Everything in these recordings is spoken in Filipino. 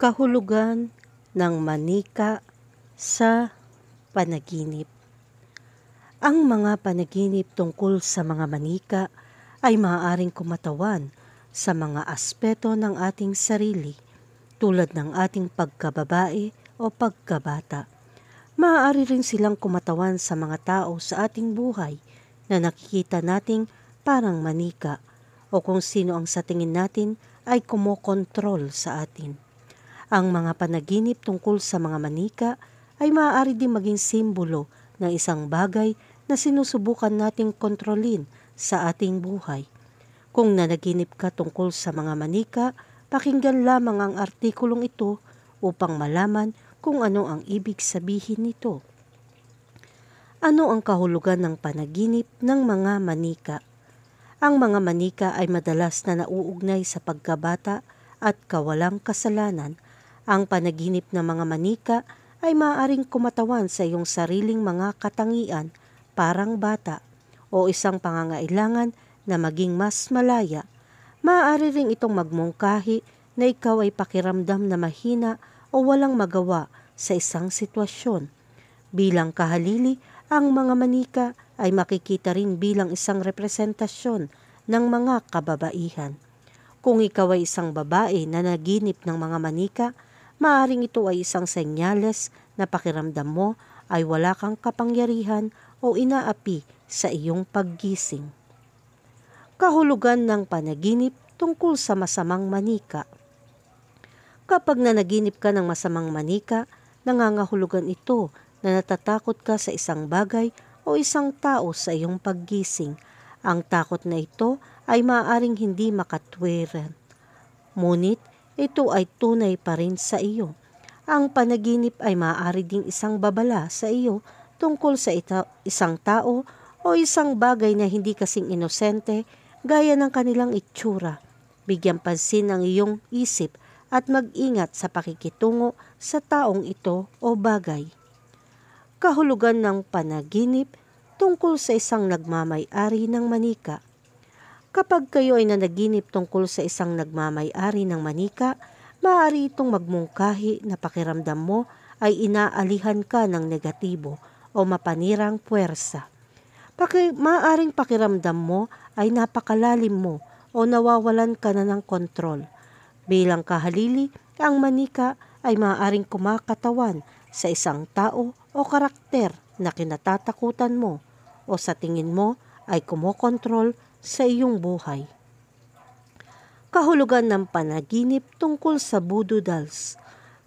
Kahulugan ng manika sa panaginip. Ang mga panaginip tungkol sa mga manika ay maaaring kumatawan sa mga aspeto ng ating sarili tulad ng ating pagkababae o pagkabata. Maaari rin silang kumatawan sa mga tao sa ating buhay na nakikita nating parang manika o kung sino ang sa tingin natin ay kumokontrol sa atin. Ang mga panaginip tungkol sa mga manika ay maaari din maging simbolo ng isang bagay na sinusubukan nating kontrolin sa ating buhay. Kung nanaginip ka tungkol sa mga manika, pakinggan lamang ang artikulong ito upang malaman kung ano ang ibig sabihin nito. Ano ang kahulugan ng panaginip ng mga manika? Ang mga manika ay madalas na nauugnay sa pagkabata at kawalang kasalanan ang panaginip ng mga manika ay maaaring kumatawan sa iyong sariling mga katangian parang bata o isang pangangailangan na maging mas malaya. Maaari ring itong magmungkahi na ikaw ay pakiramdam na mahina o walang magawa sa isang sitwasyon. Bilang kahalili, ang mga manika ay makikita rin bilang isang representasyon ng mga kababaihan. Kung ikaw ay isang babae na naginip ng mga manika, Maaring ito ay isang senyales na pakiramdam mo ay wala kang kapangyarihan o inaapi sa iyong paggising. Kahulugan ng panaginip tungkol sa masamang manika. Kapag nanaginip ka ng masamang manika, nangangahulugan ito na natatakot ka sa isang bagay o isang tao sa iyong paggising. Ang takot na ito ay maaaring hindi makatwiran. Ngunit, ito ay tunay pa rin sa iyo. Ang panaginip ay maaari ding isang babala sa iyo tungkol sa ita- isang tao o isang bagay na hindi kasing inosente gaya ng kanilang itsura. Bigyan pansin ang iyong isip at mag-ingat sa pakikitungo sa taong ito o bagay. Kahulugan ng panaginip tungkol sa isang nagmamayari ng manika – Kapag kayo ay nanaginip tungkol sa isang nagmamayari ng manika, maaari itong magmungkahi na pakiramdam mo ay inaalihan ka ng negatibo o mapanirang puwersa. Paki, maaring pakiramdam mo ay napakalalim mo o nawawalan ka na ng kontrol. Bilang kahalili, ang manika ay maaring kumakatawan sa isang tao o karakter na kinatatakutan mo o sa tingin mo ay kumokontrol sa iyong buhay. Kahulugan ng panaginip tungkol sa budo dolls.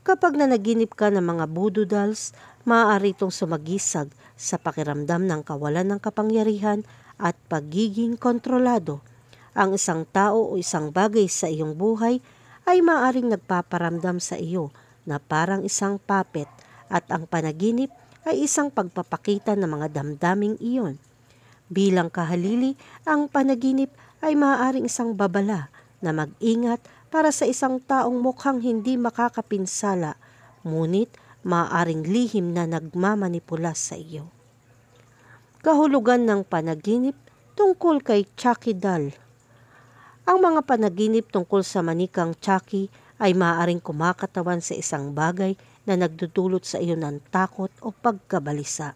Kapag nanaginip ka ng mga budo dolls, maaari itong sumagisag sa pakiramdam ng kawalan ng kapangyarihan at pagiging kontrolado. Ang isang tao o isang bagay sa iyong buhay ay maaring nagpaparamdam sa iyo na parang isang puppet at ang panaginip ay isang pagpapakita ng mga damdaming iyon. Bilang kahalili, ang panaginip ay maaaring isang babala na mag-ingat para sa isang taong mukhang hindi makakapinsala, ngunit maaaring lihim na nagmamanipula sa iyo. Kahulugan ng panaginip tungkol kay Chucky Dal Ang mga panaginip tungkol sa manikang Chucky ay maaaring kumakatawan sa isang bagay na nagdudulot sa iyo ng takot o pagkabalisa.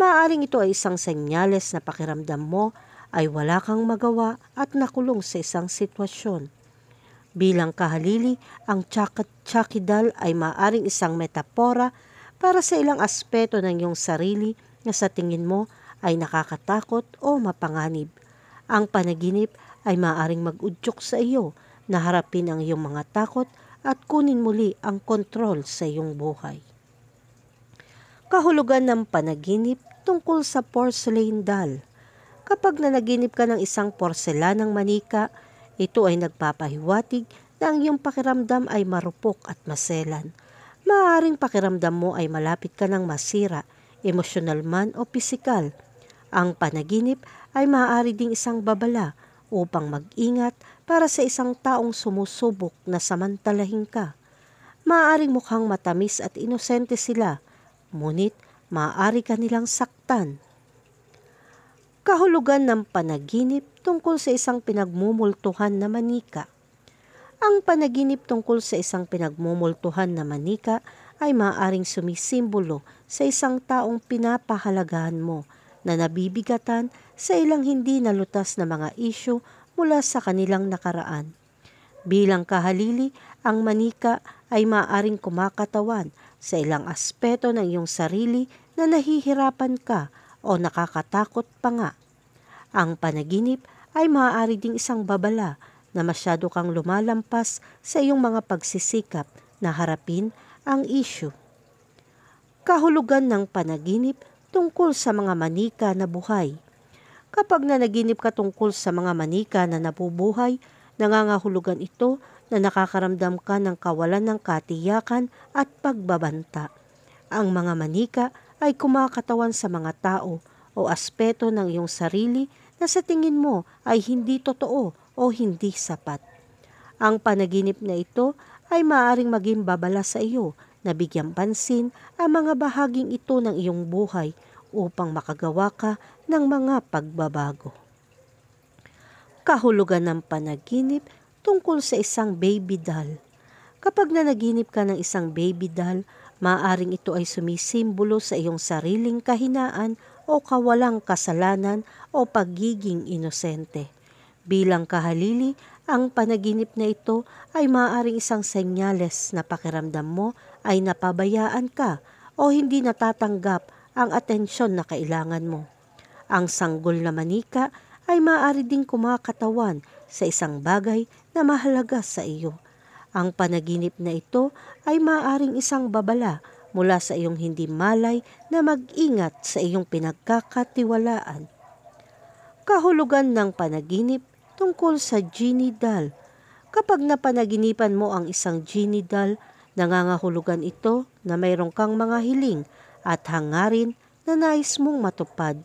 Maaaring ito ay isang senyales na pakiramdam mo ay wala kang magawa at nakulong sa isang sitwasyon. Bilang kahalili, ang chakidal ay maaaring isang metapora para sa ilang aspeto ng iyong sarili na sa tingin mo ay nakakatakot o mapanganib. Ang panaginip ay maaring magudyok sa iyo na harapin ang iyong mga takot at kunin muli ang kontrol sa iyong buhay. Kahulugan ng panaginip tungkol sa porcelain doll. Kapag nanaginip ka ng isang porselanang manika, ito ay nagpapahiwatig na ang iyong pakiramdam ay marupok at maselan. Maaaring pakiramdam mo ay malapit ka ng masira, emosyonal man o pisikal. Ang panaginip ay maaari ding isang babala upang mag-ingat para sa isang taong sumusubok na samantalahin ka. Maaaring mukhang matamis at inosente sila, ngunit maaari ka nilang saktan. Kahulugan ng panaginip tungkol sa isang pinagmumultuhan na manika. Ang panaginip tungkol sa isang pinagmumultuhan na manika ay maaaring sumisimbolo sa isang taong pinapahalagahan mo na nabibigatan sa ilang hindi nalutas na mga isyo mula sa kanilang nakaraan. Bilang kahalili, ang manika ay maaaring kumakatawan sa ilang aspeto ng iyong sarili na nahihirapan ka o nakakatakot pa nga. Ang panaginip ay maaari ding isang babala na masyado kang lumalampas sa iyong mga pagsisikap na harapin ang issue. Kahulugan ng panaginip tungkol sa mga manika na buhay. Kapag nanaginip ka tungkol sa mga manika na nabubuhay, nangangahulugan ito na nakakaramdam ka ng kawalan ng katiyakan at pagbabanta. Ang mga manika ay kumakatawan sa mga tao o aspeto ng iyong sarili na sa tingin mo ay hindi totoo o hindi sapat. Ang panaginip na ito ay maaaring maging babala sa iyo na bigyan pansin ang mga bahaging ito ng iyong buhay upang makagawa ka ng mga pagbabago. Kahulugan ng panaginip tungkol sa isang baby doll. Kapag nanaginip ka ng isang baby doll, maaring ito ay sumisimbolo sa iyong sariling kahinaan o kawalang kasalanan o pagiging inosente. Bilang kahalili, ang panaginip na ito ay maaring isang senyales na pakiramdam mo ay napabayaan ka o hindi natatanggap ang atensyon na kailangan mo. Ang sanggol na manika ay maaari ding kumakatawan sa isang bagay na mahalaga sa iyo. Ang panaginip na ito ay maaring isang babala mula sa iyong hindi malay na mag-ingat sa iyong pinagkakatiwalaan. Kahulugan ng panaginip tungkol sa genie doll. Kapag napanaginipan mo ang isang genie doll, nangangahulugan ito na mayroon kang mga hiling at hangarin na nais mong matupad.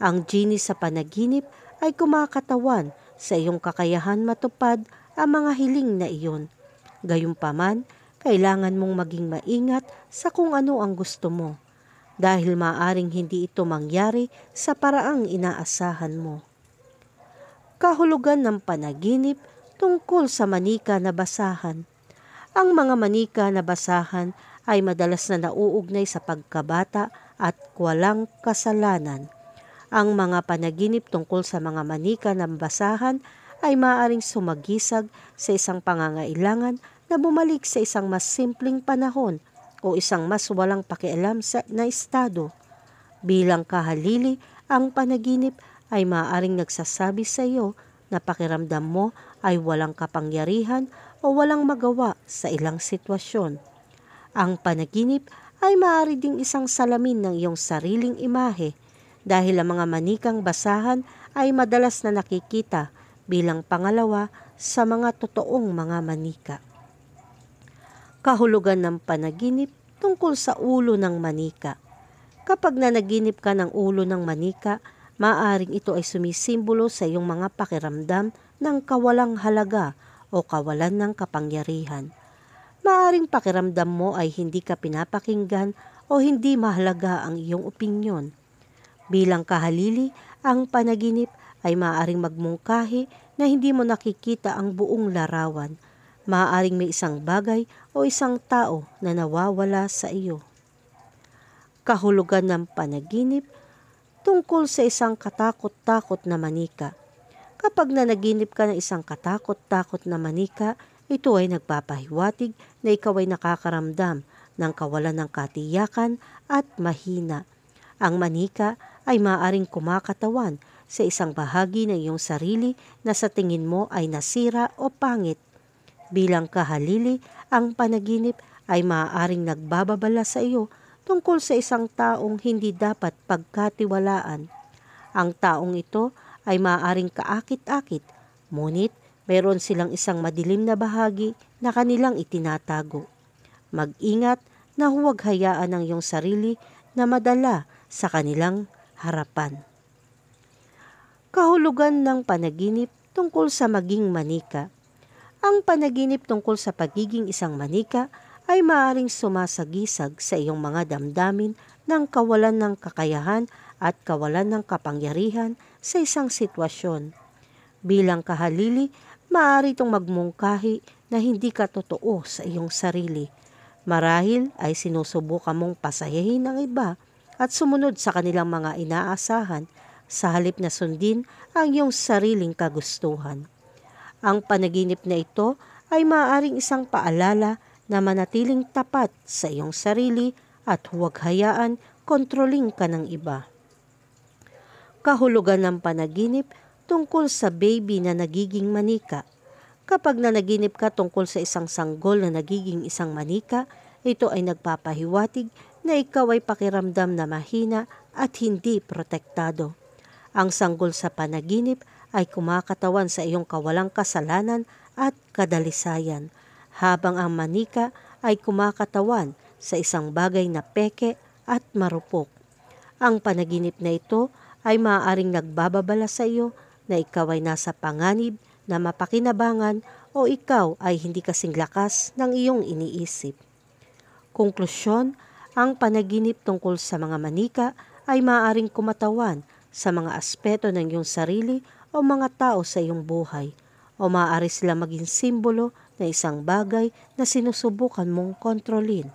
Ang genie sa panaginip ay kumakatawan sa iyong kakayahan matupad ang mga hiling na iyon. Gayunpaman, kailangan mong maging maingat sa kung ano ang gusto mo dahil maaring hindi ito mangyari sa paraang inaasahan mo. Kahulugan ng panaginip tungkol sa manika na basahan. Ang mga manika na basahan ay madalas na nauugnay sa pagkabata at walang kasalanan. Ang mga panaginip tungkol sa mga manika ng basahan ay maaaring sumagisag sa isang pangangailangan na bumalik sa isang mas simpleng panahon o isang mas walang pakialam sa, na estado. Bilang kahalili, ang panaginip ay maaaring nagsasabi sa iyo na pakiramdam mo ay walang kapangyarihan o walang magawa sa ilang sitwasyon. Ang panaginip ay maaari ding isang salamin ng iyong sariling imahe dahil ang mga manikang basahan ay madalas na nakikita bilang pangalawa sa mga totoong mga manika. Kahulugan ng panaginip tungkol sa ulo ng manika. Kapag nanaginip ka ng ulo ng manika, maaring ito ay sumisimbolo sa iyong mga pakiramdam ng kawalang halaga o kawalan ng kapangyarihan. Maaring pakiramdam mo ay hindi ka pinapakinggan o hindi mahalaga ang iyong opinyon Bilang kahalili, ang panaginip ay maaaring magmungkahi na hindi mo nakikita ang buong larawan. Maaaring may isang bagay o isang tao na nawawala sa iyo. Kahulugan ng panaginip tungkol sa isang katakot-takot na manika. Kapag nanaginip ka ng isang katakot-takot na manika, ito ay nagpapahiwatig na ikaw ay nakakaramdam ng kawalan ng katiyakan at mahina. Ang manika ay maaring kumakatawan sa isang bahagi ng iyong sarili na sa tingin mo ay nasira o pangit. Bilang kahalili, ang panaginip ay maaaring nagbababala sa iyo tungkol sa isang taong hindi dapat pagkatiwalaan. Ang taong ito ay maaaring kaakit-akit, ngunit meron silang isang madilim na bahagi na kanilang itinatago. Mag-ingat na huwag hayaan ang iyong sarili na madala sa kanilang harapan. Kahulugan ng panaginip tungkol sa maging manika. Ang panaginip tungkol sa pagiging isang manika ay maaring sumasagisag sa iyong mga damdamin ng kawalan ng kakayahan at kawalan ng kapangyarihan sa isang sitwasyon. Bilang kahalili, maaari itong magmungkahi na hindi ka totoo sa iyong sarili. Marahil ay sinusubukan mong pasayahin ng iba at sumunod sa kanilang mga inaasahan sa halip na sundin ang iyong sariling kagustuhan. Ang panaginip na ito ay maaaring isang paalala na manatiling tapat sa iyong sarili at huwag hayaan kontroling ka ng iba. Kahulugan ng panaginip tungkol sa baby na nagiging manika. Kapag nanaginip ka tungkol sa isang sanggol na nagiging isang manika, ito ay nagpapahiwatig na ikaw ay pakiramdam na mahina at hindi protektado. Ang sanggol sa panaginip ay kumakatawan sa iyong kawalang kasalanan at kadalisayan, habang ang manika ay kumakatawan sa isang bagay na peke at marupok. Ang panaginip na ito ay maaaring nagbababala sa iyo na ikaw ay nasa panganib na mapakinabangan o ikaw ay hindi kasing lakas ng iyong iniisip. Konklusyon, ang panaginip tungkol sa mga manika ay maaaring kumatawan sa mga aspeto ng iyong sarili o mga tao sa iyong buhay o maaari sila maging simbolo na isang bagay na sinusubukan mong kontrolin.